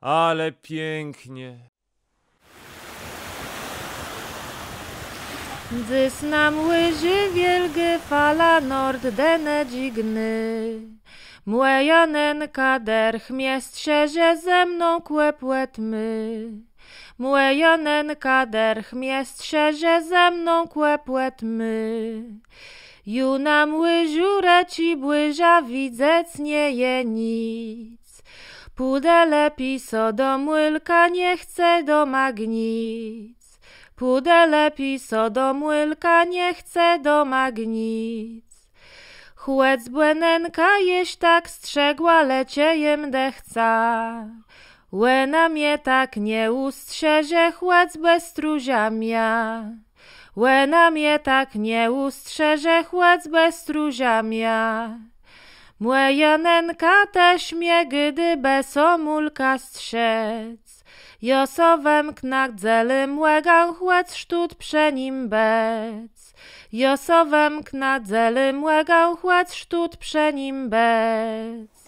Ale pięknie. Dzys nam łyży wielgie fala norddene dzigny. Młejanenka kader miestrze, że ze mną kłepłet my. Młejanenka kader miestrze, że ze mną kłepłet my. Juna młyżure ci błyża widzec nie je nic. Pudele piso do młylka nie chce do magnic. Pudele piso do młylka nie chce do magnic. Chłec błenenka jeś tak strzegła leciejem dechca. Łena mnie tak nie ustrze, że chłec bez truziamia. Łena mnie tak nie ustrze, że chłec bez truziamia. Młejanenka też mnie, gdy besomulka strzec. Josowem knadzely młegał chłec sztud przenim bec. Josowem knadzely młegał chłec sztud przenim bec.